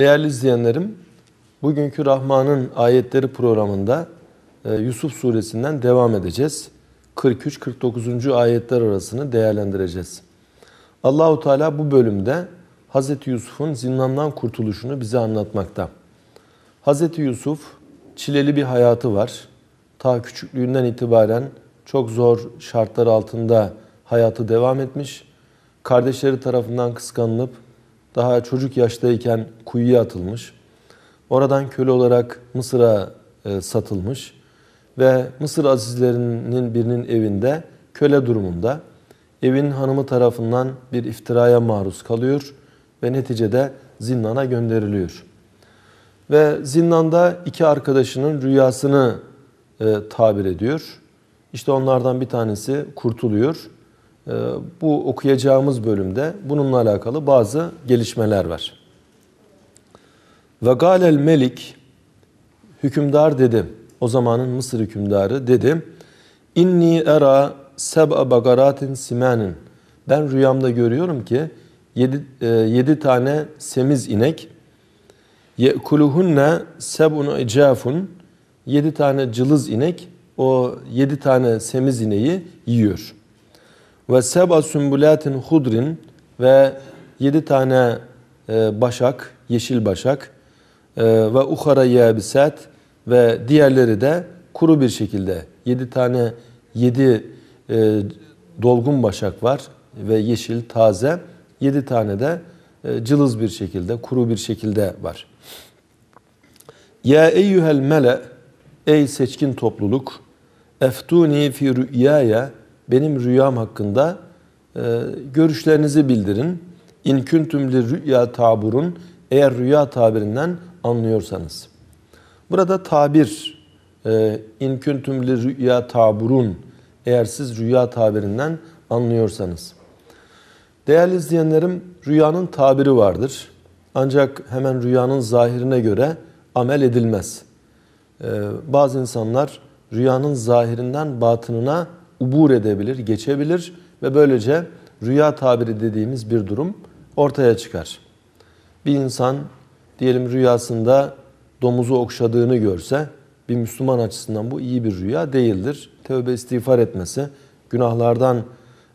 Değerli izleyenlerim, bugünkü Rahman'ın ayetleri programında e, Yusuf suresinden devam edeceğiz. 43-49. ayetler arasını değerlendireceğiz. Allahu Teala bu bölümde Hz. Yusuf'un zindandan kurtuluşunu bize anlatmakta. Hz. Yusuf çileli bir hayatı var. Ta küçüklüğünden itibaren çok zor şartlar altında hayatı devam etmiş. Kardeşleri tarafından kıskanılıp daha çocuk yaştayken kuyuya atılmış. Oradan köle olarak Mısır'a e, satılmış ve Mısır azizlerinin birinin evinde köle durumunda evin hanımı tarafından bir iftiraya maruz kalıyor ve neticede zindana gönderiliyor. Ve zindanda iki arkadaşının rüyasını e, tabir ediyor. İşte onlardan bir tanesi kurtuluyor ee, bu okuyacağımız bölümde bununla alakalı bazı gelişmeler var. Ve galel melik hükümdar dedi. O zamanın Mısır hükümdarı dedi. İnni era seb'a bagaratin simenin. Ben rüyamda görüyorum ki yedi, e, tane semiz inek ye'kuluhunne seb'un icafun yedi tane cılız inek o yedi tane semiz ineği yiyor.'' ve seba sümbülatin hudrin ve yedi tane e, başak, yeşil başak e, ve uhara yabisat ve diğerleri de kuru bir şekilde. Yedi tane yedi e, dolgun başak var ve yeşil, taze. Yedi tane de e, cılız bir şekilde, kuru bir şekilde var. Ya eyyühel mele, ey seçkin topluluk, eftuni fi rüyaya, benim rüyam hakkında e, görüşlerinizi bildirin. İnküntümli rüya taburun eğer rüya tabirinden anlıyorsanız. Burada tabir e, in rüya taburun eğer siz rüya tabirinden anlıyorsanız. Değerli izleyenlerim rüyanın tabiri vardır. Ancak hemen rüyanın zahirine göre amel edilmez. Ee, bazı insanlar rüyanın zahirinden batınına ubur edebilir, geçebilir ve böylece rüya tabiri dediğimiz bir durum ortaya çıkar. Bir insan diyelim rüyasında domuzu okşadığını görse bir Müslüman açısından bu iyi bir rüya değildir. Tevbe istiğfar etmesi, günahlardan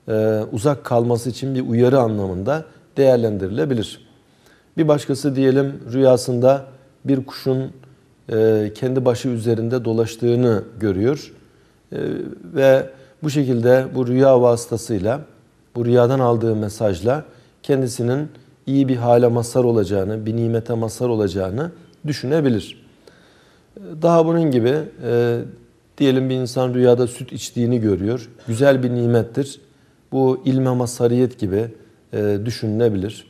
e, uzak kalması için bir uyarı anlamında değerlendirilebilir. Bir başkası diyelim rüyasında bir kuşun e, kendi başı üzerinde dolaştığını görüyor e, ve bu şekilde bu rüya vasıtasıyla, bu rüyadan aldığı mesajla kendisinin iyi bir hale masar olacağını, bir nimete masar olacağını düşünebilir. Daha bunun gibi e, diyelim bir insan rüyada süt içtiğini görüyor. Güzel bir nimettir. Bu ilme mazhariyet gibi e, düşünülebilir.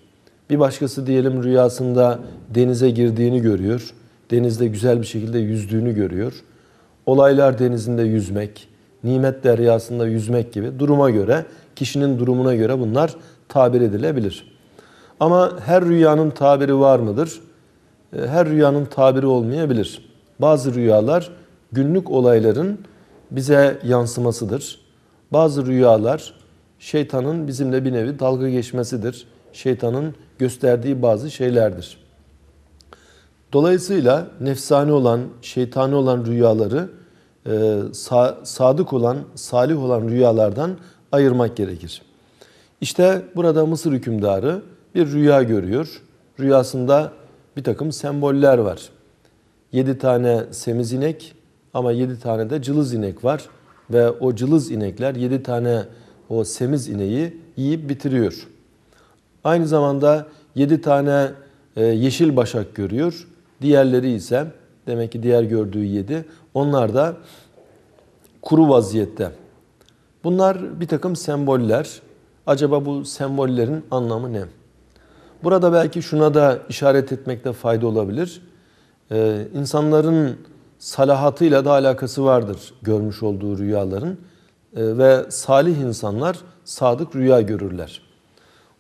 Bir başkası diyelim rüyasında denize girdiğini görüyor. Denizde güzel bir şekilde yüzdüğünü görüyor. Olaylar denizinde yüzmek, nimet deryasında yüzmek gibi duruma göre, kişinin durumuna göre bunlar tabir edilebilir. Ama her rüyanın tabiri var mıdır? E, her rüyanın tabiri olmayabilir. Bazı rüyalar günlük olayların bize yansımasıdır. Bazı rüyalar şeytanın bizimle bir nevi dalga geçmesidir. Şeytanın gösterdiği bazı şeylerdir. Dolayısıyla nefsani olan, şeytani olan rüyaları e, sa sadık olan, salih olan rüyalardan ayırmak gerekir. İşte burada Mısır hükümdarı bir rüya görüyor. Rüyasında bir takım semboller var. Yedi tane semiz inek ama yedi tane de cılız inek var. Ve o cılız inekler yedi tane o semiz ineği yiyip bitiriyor. Aynı zamanda yedi tane e, yeşil başak görüyor. Diğerleri ise Demek ki diğer gördüğü yedi. Onlar da kuru vaziyette. Bunlar bir takım semboller. Acaba bu sembollerin anlamı ne? Burada belki şuna da işaret etmekte fayda olabilir. Ee, insanların salahatıyla da alakası vardır görmüş olduğu rüyaların. Ee, ve salih insanlar sadık rüya görürler.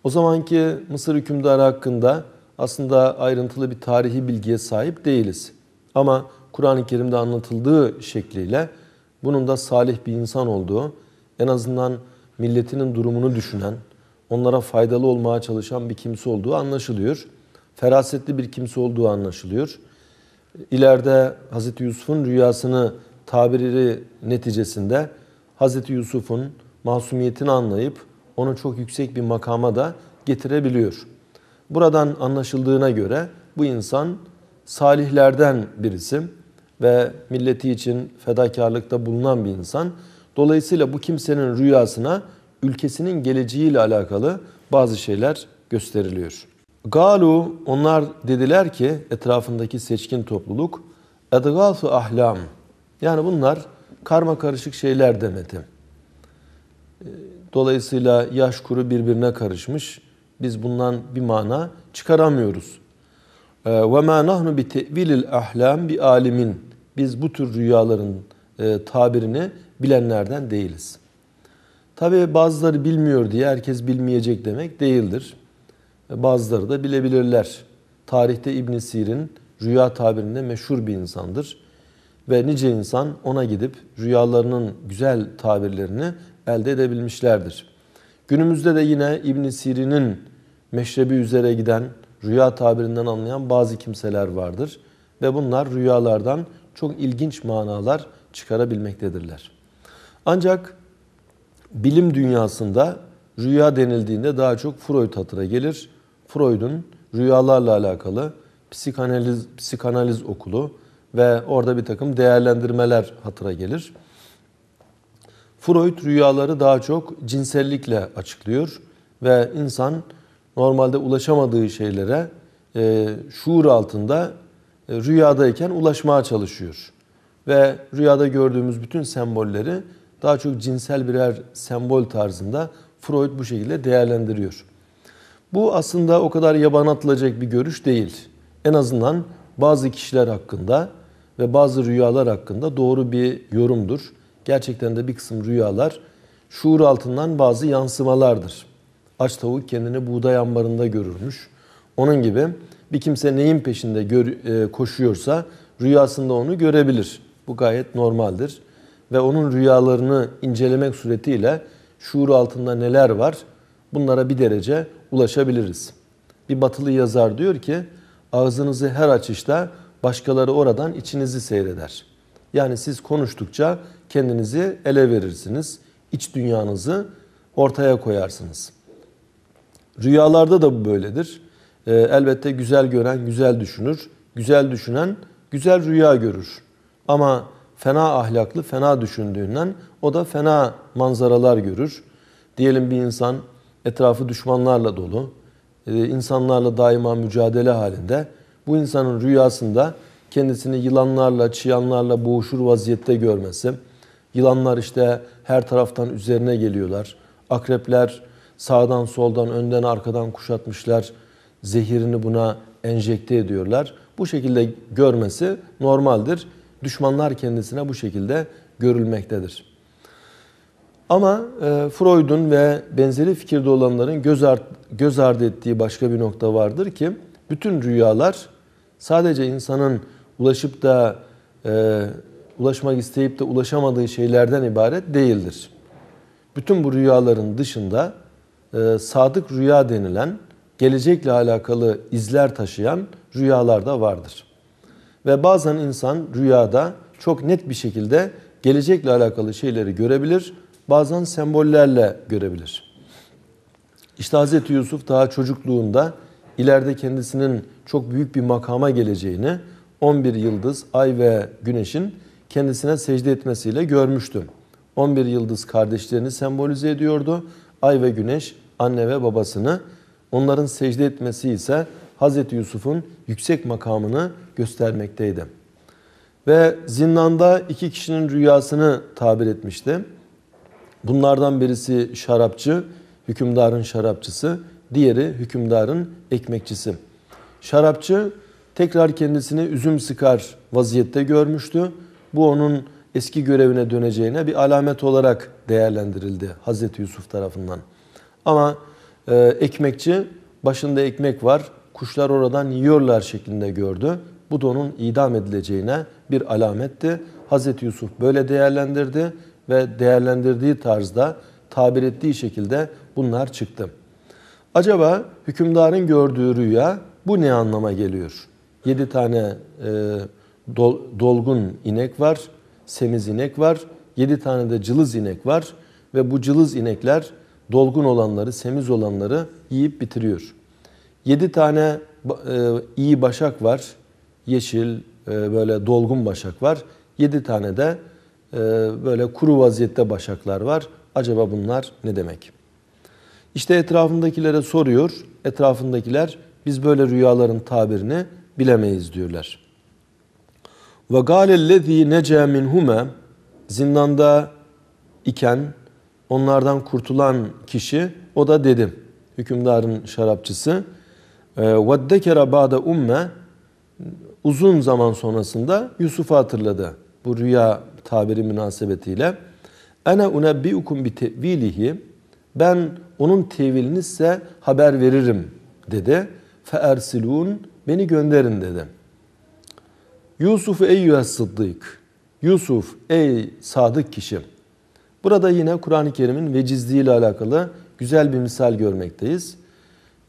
O zamanki Mısır hükümdarı hakkında aslında ayrıntılı bir tarihi bilgiye sahip değiliz. Ama Kur'an-ı Kerim'de anlatıldığı şekliyle bunun da salih bir insan olduğu, en azından milletinin durumunu düşünen, onlara faydalı olmaya çalışan bir kimse olduğu anlaşılıyor. Ferasetli bir kimse olduğu anlaşılıyor. İleride Hz. Yusuf'un rüyasını tabiri neticesinde Hz. Yusuf'un masumiyetini anlayıp onu çok yüksek bir makama da getirebiliyor. Buradan anlaşıldığına göre bu insan salihlerden birisi ve milleti için fedakarlıkta bulunan bir insan. Dolayısıyla bu kimsenin rüyasına ülkesinin geleceğiyle alakalı bazı şeyler gösteriliyor. Galu onlar dediler ki etrafındaki seçkin topluluk edgâfı ahlam yani bunlar karma karışık şeyler demedi. Dolayısıyla yaş kuru birbirine karışmış. Biz bundan bir mana çıkaramıyoruz ve ma nahnu bi bir alimin. Biz bu tür rüyaların e, tabirini bilenlerden değiliz. Tabi bazıları bilmiyor diye herkes bilmeyecek demek değildir. E, bazıları da bilebilirler. Tarihte İbn Sir'in rüya tabirinde meşhur bir insandır. Ve nice insan ona gidip rüyalarının güzel tabirlerini elde edebilmişlerdir. Günümüzde de yine ibn Sir'inin meşrebi üzere giden rüya tabirinden anlayan bazı kimseler vardır ve bunlar rüyalardan çok ilginç manalar çıkarabilmektedirler. Ancak bilim dünyasında rüya denildiğinde daha çok Freud hatıra gelir. Freud'un rüyalarla alakalı psikanaliz, psikanaliz okulu ve orada bir takım değerlendirmeler hatıra gelir. Freud rüyaları daha çok cinsellikle açıklıyor ve insan normalde ulaşamadığı şeylere e, şuur altında e, rüyadayken ulaşmaya çalışıyor. Ve rüyada gördüğümüz bütün sembolleri daha çok cinsel birer sembol tarzında Freud bu şekilde değerlendiriyor. Bu aslında o kadar yaban atılacak bir görüş değil. En azından bazı kişiler hakkında ve bazı rüyalar hakkında doğru bir yorumdur. Gerçekten de bir kısım rüyalar şuur altından bazı yansımalardır aç tavuk kendini buğday ambarında görürmüş. Onun gibi bir kimse neyin peşinde gör, e, koşuyorsa rüyasında onu görebilir. Bu gayet normaldir. Ve onun rüyalarını incelemek suretiyle şuur altında neler var bunlara bir derece ulaşabiliriz. Bir batılı yazar diyor ki ağzınızı her açışta başkaları oradan içinizi seyreder. Yani siz konuştukça kendinizi ele verirsiniz. iç dünyanızı ortaya koyarsınız.'' Rüyalarda da bu böyledir. E, elbette güzel gören güzel düşünür. Güzel düşünen güzel rüya görür. Ama fena ahlaklı fena düşündüğünden o da fena manzaralar görür. Diyelim bir insan etrafı düşmanlarla dolu, e, insanlarla daima mücadele halinde. Bu insanın rüyasında kendisini yılanlarla, çıyanlarla boğuşur vaziyette görmesi. Yılanlar işte her taraftan üzerine geliyorlar. Akrepler Sağdan soldan, önden arkadan kuşatmışlar. Zehirini buna enjekte ediyorlar. Bu şekilde görmesi normaldir. Düşmanlar kendisine bu şekilde görülmektedir. Ama e, Freud'un ve benzeri fikirde olanların göz, art, göz ardı ettiği başka bir nokta vardır ki bütün rüyalar sadece insanın ulaşıp da e, ulaşmak isteyip de ulaşamadığı şeylerden ibaret değildir. Bütün bu rüyaların dışında e, sadık rüya denilen gelecekle alakalı izler taşıyan rüyalar da vardır. Ve bazen insan rüyada çok net bir şekilde gelecekle alakalı şeyleri görebilir, bazen sembollerle görebilir. İşte Hz. Yusuf daha çocukluğunda ileride kendisinin çok büyük bir makama geleceğini 11 yıldız, ay ve güneşin kendisine secde etmesiyle görmüştü. 11 yıldız kardeşlerini sembolize ediyordu. Ay ve güneş anne ve babasını. Onların secde etmesi ise Hz. Yusuf'un yüksek makamını göstermekteydi. Ve zindanda iki kişinin rüyasını tabir etmişti. Bunlardan birisi şarapçı, hükümdarın şarapçısı, diğeri hükümdarın ekmekçisi. Şarapçı tekrar kendisini üzüm sıkar vaziyette görmüştü. Bu onun eski görevine döneceğine bir alamet olarak değerlendirildi Hazreti Yusuf tarafından.'' Ama e, ekmekçi başında ekmek var, kuşlar oradan yiyorlar şeklinde gördü. Bu da onun idam edileceğine bir alametti. Hazreti Yusuf böyle değerlendirdi ve değerlendirdiği tarzda tabir ettiği şekilde bunlar çıktı. Acaba hükümdarın gördüğü rüya bu ne anlama geliyor? Yedi tane e, dol, dolgun inek var, semiz inek var, yedi tane de cılız inek var ve bu cılız inekler dolgun olanları, semiz olanları yiyip bitiriyor. 7 tane e, iyi başak var. Yeşil, e, böyle dolgun başak var. 7 tane de e, böyle kuru vaziyette başaklar var. Acaba bunlar ne demek? İşte etrafındakilere soruyor. Etrafındakiler biz böyle rüyaların tabirini bilemeyiz diyorlar. Ve galellezî nece minhume zindanda iken Onlardan kurtulan kişi o da dedim. Hükümdarın şarapçısı. Vaddekera ba'da umme uzun zaman sonrasında Yusuf'u hatırladı. Bu rüya tabiri münasebetiyle. Ene unebbiukum bi tevilihi ben onun tevilini size haber veririm dedi. Fe ersilun beni gönderin dedi. Yusuf ey sıddık. Yusuf ey sadık kişim. Burada yine Kur'an-ı Kerim'in vecizliği ile alakalı güzel bir misal görmekteyiz.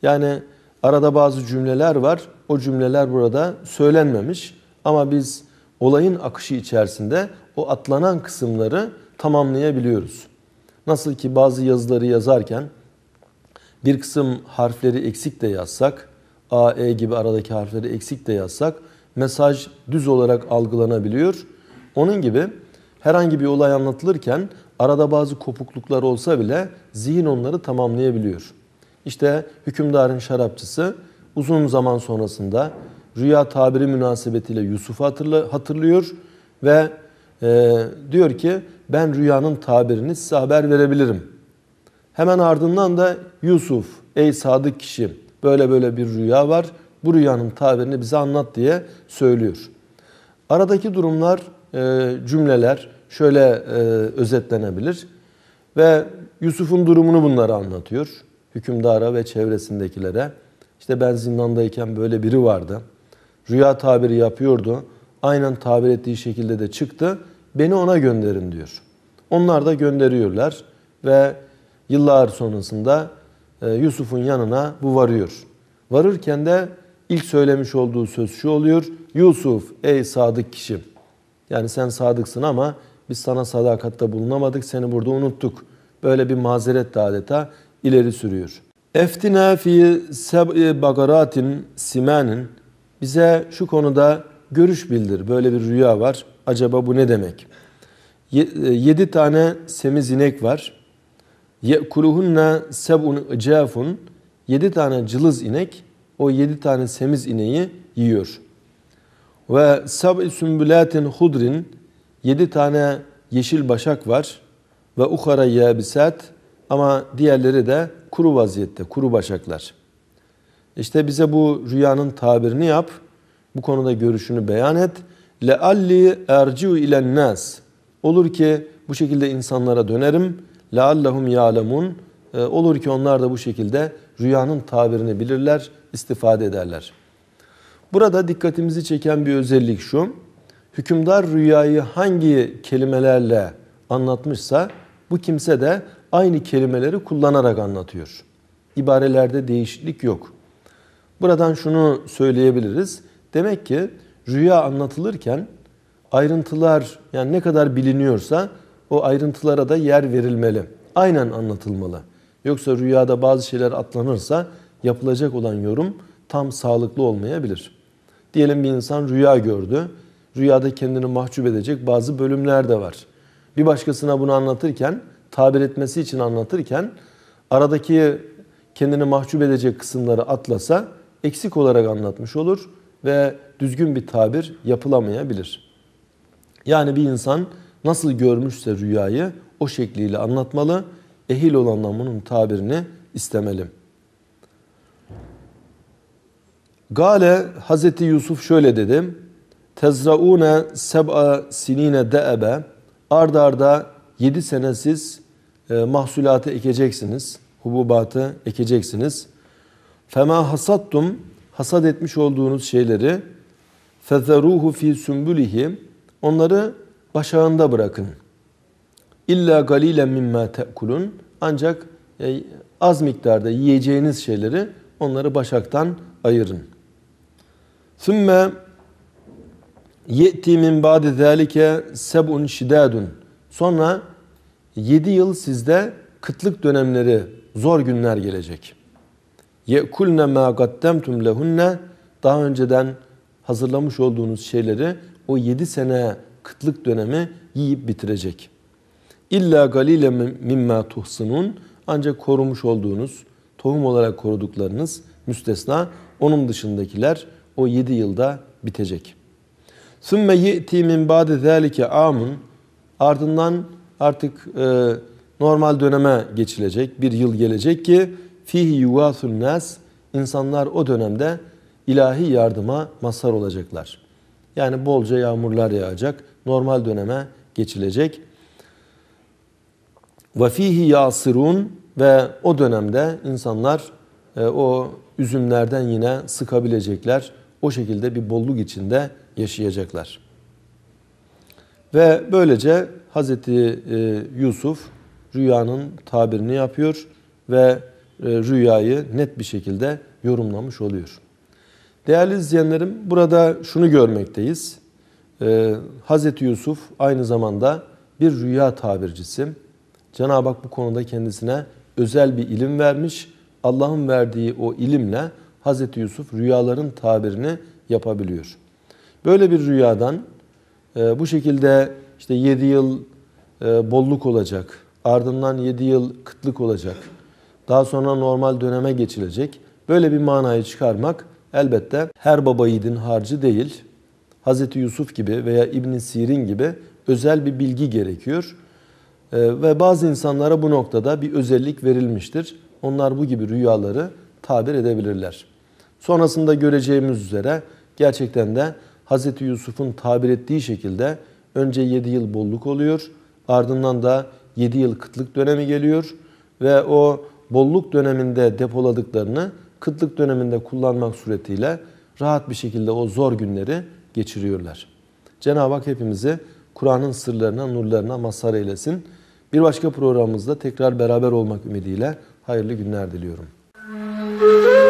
Yani arada bazı cümleler var. O cümleler burada söylenmemiş ama biz olayın akışı içerisinde o atlanan kısımları tamamlayabiliyoruz. Nasıl ki bazı yazıları yazarken bir kısım harfleri eksik de yazsak, A, E gibi aradaki harfleri eksik de yazsak mesaj düz olarak algılanabiliyor. Onun gibi herhangi bir olay anlatılırken Arada bazı kopukluklar olsa bile zihin onları tamamlayabiliyor. İşte hükümdarın şarapçısı uzun zaman sonrasında rüya tabiri münasebetiyle Yusuf'u hatırlıyor ve e, diyor ki ben rüyanın tabirini size haber verebilirim. Hemen ardından da Yusuf ey sadık kişi böyle böyle bir rüya var bu rüyanın tabirini bize anlat diye söylüyor. Aradaki durumlar, e, cümleler şöyle e, özetlenebilir. Ve Yusuf'un durumunu bunlara anlatıyor. Hükümdara ve çevresindekilere. İşte ben zindandayken böyle biri vardı. Rüya tabiri yapıyordu. Aynen tabir ettiği şekilde de çıktı. Beni ona gönderin diyor. Onlar da gönderiyorlar ve yıllar sonrasında e, Yusuf'un yanına bu varıyor. Varırken de ilk söylemiş olduğu söz şu oluyor. Yusuf ey sadık kişi. Yani sen sadıksın ama biz sana sadakatta bulunamadık, seni burada unuttuk. Böyle bir mazeret de adeta ileri sürüyor. Eftina fi seb'i bagaratin simenin bize şu konuda görüş bildir. Böyle bir rüya var. Acaba bu ne demek? E, yedi tane semiz inek var. Ye'kuluhunne seb'un icafun. Yedi tane cılız inek o yedi tane semiz ineği yiyor. Ve sab sümbülatin hudrin 7 tane yeşil başak var ve uhara yabisat ama diğerleri de kuru vaziyette, kuru başaklar. İşte bize bu rüyanın tabirini yap. Bu konuda görüşünü beyan et. Lealli erciu ile nas. Olur ki bu şekilde insanlara dönerim. La Allahum ya'lemun. Ee, olur ki onlar da bu şekilde rüyanın tabirini bilirler, istifade ederler. Burada dikkatimizi çeken bir özellik şu hükümdar rüyayı hangi kelimelerle anlatmışsa bu kimse de aynı kelimeleri kullanarak anlatıyor. İbarelerde değişiklik yok. Buradan şunu söyleyebiliriz. Demek ki rüya anlatılırken ayrıntılar yani ne kadar biliniyorsa o ayrıntılara da yer verilmeli. Aynen anlatılmalı. Yoksa rüyada bazı şeyler atlanırsa yapılacak olan yorum tam sağlıklı olmayabilir. Diyelim bir insan rüya gördü rüyada kendini mahcup edecek bazı bölümler de var. Bir başkasına bunu anlatırken, tabir etmesi için anlatırken aradaki kendini mahcup edecek kısımları atlasa eksik olarak anlatmış olur ve düzgün bir tabir yapılamayabilir. Yani bir insan nasıl görmüşse rüyayı o şekliyle anlatmalı, ehil olanla bunun tabirini istemeli. Gale Hazreti Yusuf şöyle dedi tezraune seb'a sinine deebe ard arda yedi sene siz e, mahsulatı ekeceksiniz. Hububatı ekeceksiniz. Fema hasattum hasad etmiş olduğunuz şeyleri fezeruhu fi sümbülihi onları başağında bırakın. İlla galilen mimma te'kulun ancak e, az miktarda yiyeceğiniz şeyleri onları başaktan ayırın. Sümme Ye'ti min ba'de zâlike seb'un şidâdun. Sonra yedi yıl sizde kıtlık dönemleri, zor günler gelecek. Ye'kulne mâ gaddemtum lehunne. Daha önceden hazırlamış olduğunuz şeyleri o yedi sene kıtlık dönemi yiyip bitirecek. İlla galile mimma tuhsunun. Ancak korumuş olduğunuz, tohum olarak koruduklarınız müstesna. Onun dışındakiler o yedi yılda bitecek.'' Sümme yi'ti min ba'di zâlike amun. Ardından artık e, normal döneme geçilecek. Bir yıl gelecek ki fihi yuvasun nas. İnsanlar o dönemde ilahi yardıma mazhar olacaklar. Yani bolca yağmurlar yağacak. Normal döneme geçilecek. Ve fihi ve o dönemde insanlar e, o üzümlerden yine sıkabilecekler. O şekilde bir bolluk içinde yaşayacaklar. Ve böylece Hazreti e, Yusuf rüyanın tabirini yapıyor ve e, rüyayı net bir şekilde yorumlamış oluyor. Değerli izleyenlerim burada şunu görmekteyiz. E, Hazreti Yusuf aynı zamanda bir rüya tabircisi. Cenab-ı Hak bu konuda kendisine özel bir ilim vermiş. Allah'ın verdiği o ilimle Hazreti Yusuf rüyaların tabirini yapabiliyor. Böyle bir rüyadan e, bu şekilde işte 7 yıl e, bolluk olacak, ardından 7 yıl kıtlık olacak, daha sonra normal döneme geçilecek. Böyle bir manayı çıkarmak elbette her baba yiğidin harcı değil. Hz. Yusuf gibi veya İbn Sirin gibi özel bir bilgi gerekiyor. E, ve bazı insanlara bu noktada bir özellik verilmiştir. Onlar bu gibi rüyaları tabir edebilirler. Sonrasında göreceğimiz üzere gerçekten de Hz. Yusuf'un tabir ettiği şekilde önce 7 yıl bolluk oluyor. Ardından da 7 yıl kıtlık dönemi geliyor ve o bolluk döneminde depoladıklarını kıtlık döneminde kullanmak suretiyle rahat bir şekilde o zor günleri geçiriyorlar. Cenab-ı Hak hepimizi Kur'an'ın sırlarına, nurlarına mazhar eylesin. Bir başka programımızda tekrar beraber olmak ümidiyle hayırlı günler diliyorum. Müzik